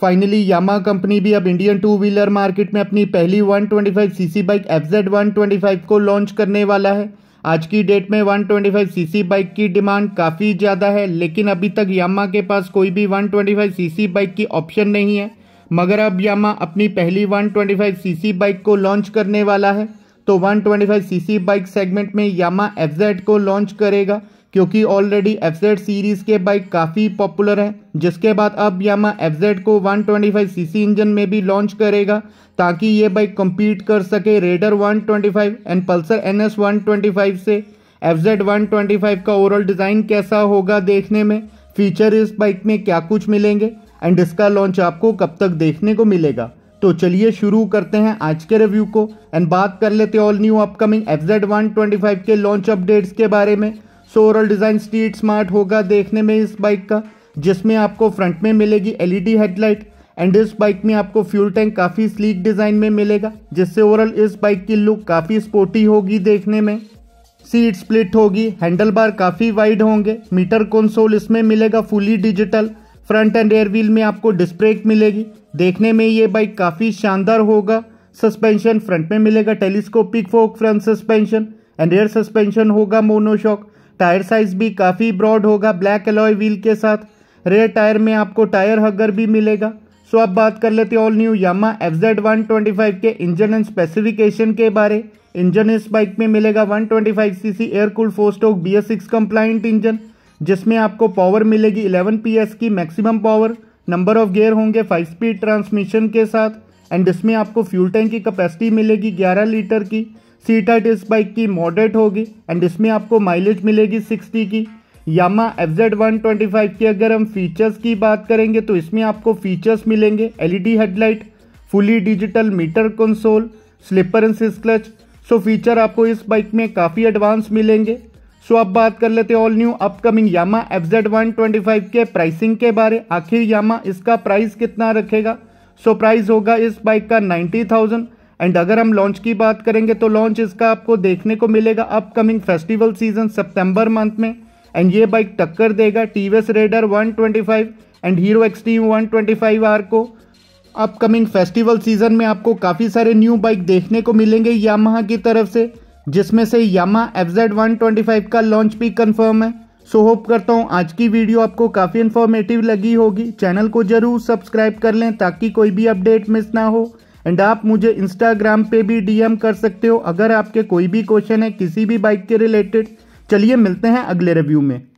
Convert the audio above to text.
finally यामा company भी अब Indian two wheeler market में अपनी पहली 125 सीसी बाइक एफजेड 125 को लॉन्च करने वाला है आज की डेट में 125 सीसी बाइक की डिमांड काफ़ी ज़्यादा है लेकिन अभी तक यामा के पास कोई भी 125 सीसी बाइक की ऑप्शन नहीं है मगर अब यामा अपनी पहली 125 सीसी बाइक को लॉन्च करने वाला है तो 125 सीसी बाइक सेगमेंट में यामा एफजेड को लॉन्च करेगा क्योंकि ऑलरेडी एफ सीरीज़ के बाइक काफ़ी पॉपुलर है जिसके बाद अब यामा एफ को 125 ट्वेंटी इंजन में भी लॉन्च करेगा ताकि ये बाइक कम्पीट कर सके रेडर 125 एंड पल्सर एन 125 से एफ 125 का ओवरऑल डिज़ाइन कैसा होगा देखने में फीचर इस बाइक में क्या कुछ मिलेंगे एंड इसका लॉन्च आपको कब तक देखने को मिलेगा तो चलिए शुरू करते हैं आज के रिव्यू को एंड बात कर लेते all new upcoming F Z के लॉन्च अपडेट्स के बारे में so overall design street smart होगा देखने में इस बाइक का जिसमें आपको फ्रंट में मिलेगी एलईडी हेडलाइट एंड इस बाइक में आपको फ्यूल टैंक काफ़ी स्लीक डिज़ाइन में मिलेगा जिससे ओवरऑल इस बाइक की लुक काफ़ी स्पोर्टी होगी देखने में सीट स्प्लिट होगी हैंडल बार काफ़ी वाइड होंगे मीटर कंसोल इसमें मिलेगा fully digital front and rear wheel में आपको डिस्ब्रेक मिलेगी देखने में ये बाइक काफ़ी शानदार होगा सस्पेंशन फ्रंट में मिलेगा telescopic fork front suspension and rear suspension होगा मोनोशॉक टायर साइज भी काफ़ी ब्रॉड होगा ब्लैक एलॉय व्हील के साथ रेयर टायर में आपको टायर हगर भी मिलेगा सो अब बात कर लेते हैं all new Yamaha F Z one twenty five के इंजन एंड स्पेसिफिकेशन के बारे इंजन इस बाइक में मिलेगा 125 C air cool four stroke B S six compliant engine जिसमें आपको पावर मिलेगी 11 एस की maximum power number of gear होंगे 5 स्पीड ट्रांसमिशन के साथ एंड इसमें आपको फ्यूल टैंक की कैपेसिटी मिलेगी 11 लीटर की सीटाट इस बाइक की मॉडरेट होगी एंड इसमें आपको माइलेज मिलेगी सिक्सटी की Yamaha F Z one twenty five की अगर हम फीचर्स की बात करेंगे तो इसमें आपको फीचर्स मिलेंगे LED headlight fully digital meter console slipper and clutch so feature आपको इस बाइक में काफ़ी एडवांस मिलेंगे सो अब बात कर लेते हैं all new upcoming Yamaha F Z one twenty five के प्राइसिंग के बारे आखिर यामा इसका प्राइस कितना रखेगा सो so, प्राइस होगा इस बाइक का नाइन्टी थाउजेंड एंड अगर हम लॉन्च की बात करेंगे तो लॉन्च इसका आपको देखने को मिलेगा अपकमिंग फेस्टिवल सीजन सितंबर मंथ में एंड ये बाइक टक्कर देगा T V S Raider one twenty five and Hero Xtreme one twenty five R को अपकमिंग फेस्टिवल सीजन में आपको काफ़ी सारे न्यू बाइक देखने को मिलेंगे यामा की तरफ से जिसमें से Yamaha F Z one twenty five का लॉन्च भी कन्फर्म है सो so, होप करता हूँ आज की वीडियो आपको काफ़ी इन्फॉर्मेटिव लगी होगी चैनल को ज़रूर सब्सक्राइब कर लें ताकि कोई भी अपडेट मिस ना हो एंड आप मुझे इंस्टाग्राम पे भी डीएम कर सकते हो अगर आपके कोई भी क्वेश्चन है किसी भी बाइक के रिलेटेड चलिए मिलते हैं अगले रिव्यू में